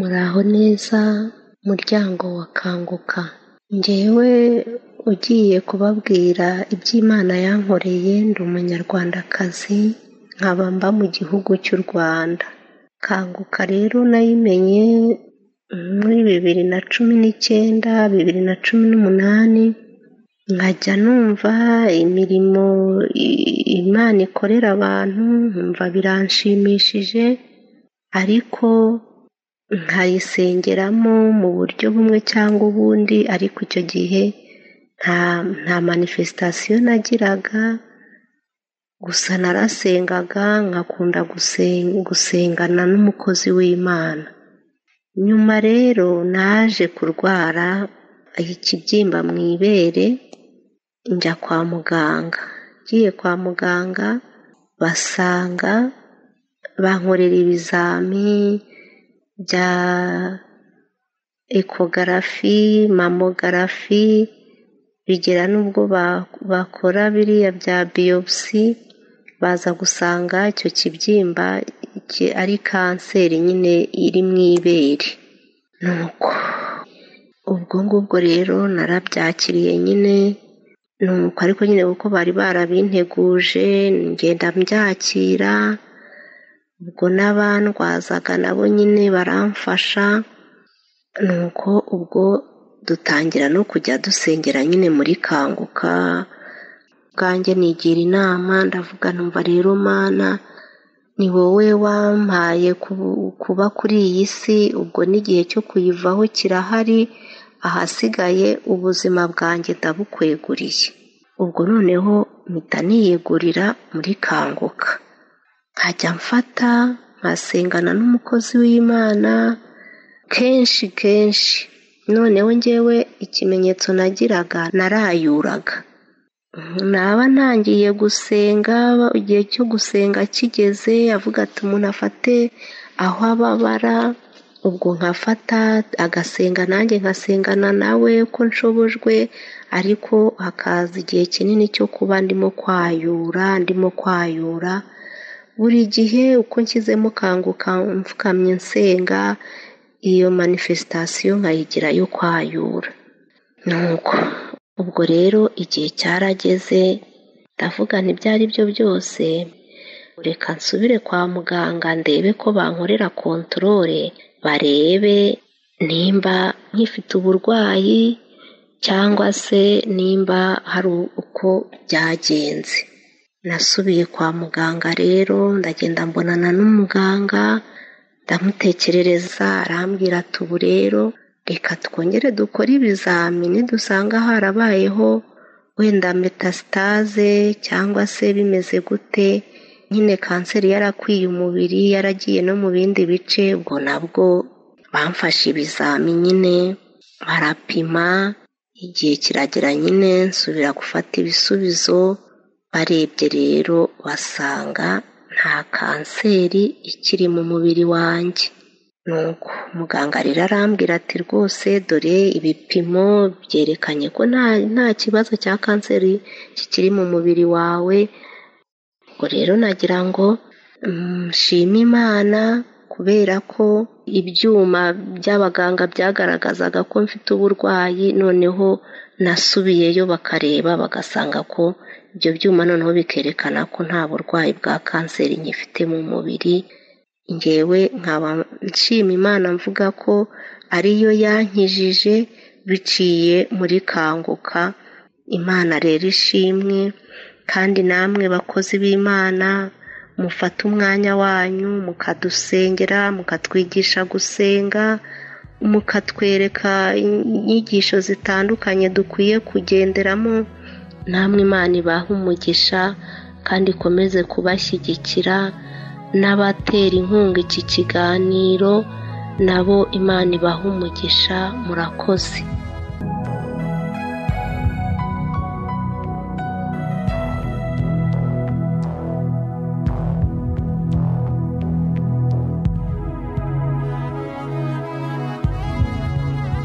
muraho neza muryango wa kanguka, njyewe ugiye kubabwira iby'Imana yankoreye ndi umunyarwandakazi nkaba mba mu gihugu cy'u Rwanda, kanguka rero nayimenye muri bibiri na cumi n'icyenda, bibiri na cumi n'umunani, nkajya numva imirimo Imana ikorera abantu nkumva biranshimishije ariko nkayisengeramo mu buryo bumwe cyangwa ubundi ariko icyo gihe nta nta manifesitasiyo nagiraga gusa narasengaga nkakunda gusengana n'umukozi w'imana nyuma rero naje kurwara ikibyimba mu ibere njya kwa muganga ngiye kwa muganga basanga bankorera ibizamini bya ekogarafi, mamogarafi, bigera n'ubwo bakora biriya bya biyopusi, baza gusanga icyo kibyimba ari kanseri nyine iri mu ibere, Nuko Ubwo ngubwo rero narabyakiriye nyine, Nuko ariko nyine kuko bari barabinteguje ngenda mbyakira. ubwo n'abandwazaga nabo nyine baramfasha nuko ubwo dutangira no kujya dusengera nyine muri kanguka bwanjye nigira inama ndavuga numva rero mana ni wowe wampaye kuba kuri iyi si ubwo n'igihe cyo kuyivaho kirahari ahasigaye ubuzima bwanjye ndabukweguriye ubwo noneho mpita niyegurira muri kanguka nkajya mfata nkasengana n'umukozi w'Imana kenshi kenshi, noneho njyewe ikimenyetso nagiraga narayuraga, naba ntangiye gusenga igihe cyo gusenga kigeze avuga ati umuntu afate aho ababara, ubwo nkafata agasenga nanjye nkasengana nawe ko nshobojwe ariko hakaza igihe kinini cyo kuba ndimo kwayura ndimo kwayura. buri gihe uko nshyizemo ukanguka mfukamye nsenga iyo manifesitasiyo nkayigira yo kwayura nuko ubwo rero igihe cyarageze ndavuga ntibyari byo byose reka nsubire kwa muganga ndebe ko bankorera kontorore barebe nimba nkifite uburwayi cyangwa se nimba hari uko byagenze nasubiye kwa muganga rero ndagenda mbonana n'umuganga ndamutekerereza arambwira ati ubu rero reka twongere dukore ibizamini dusanga harabayeho wenda metasitaze cyangwa se bimeze gute nyine kanseri yarakwiye umubiri yaragiye no mu bindi bice ubwo nabwo bamfashe ibizamini nyine barapima igihe kiragera nyine nsubira gufata ibisubizo barebye rero basanga nta kanseri ikiri mu mubiri wanjye nuko muganga rero arambwira ati rwose dore ibipimo byerekanye ko nta nta kibazo cya kanseri kikiri mu mubiri wawe ngo rero nagira ngo nshime mm, imana kubera ko ibyuma by'abaganga byagaragazaga ko mfite uburwayi noneho nasubiyeyo bakareba bagasanga ko ibyo byuma noneho bikerekana ko nta burwayi bwa kanseri nkifite mu mubiri, njyewe nkaba nshima Imana mvuga ko ariyo yankijije biciye muri kanguka, Imana rero ishimwe kandi namwe bakozi b'Imana mufate umwanya wanyu mukadusengera mukatwigisha gusenga mukatwereka inyigisho zitandukanye dukwiye kugenderamo namwe imana ibaha umugisha kandi ikomeze kubashyigikira n'abatera inkunga iki kiganiro nabo imana ibaha umugisha murakoze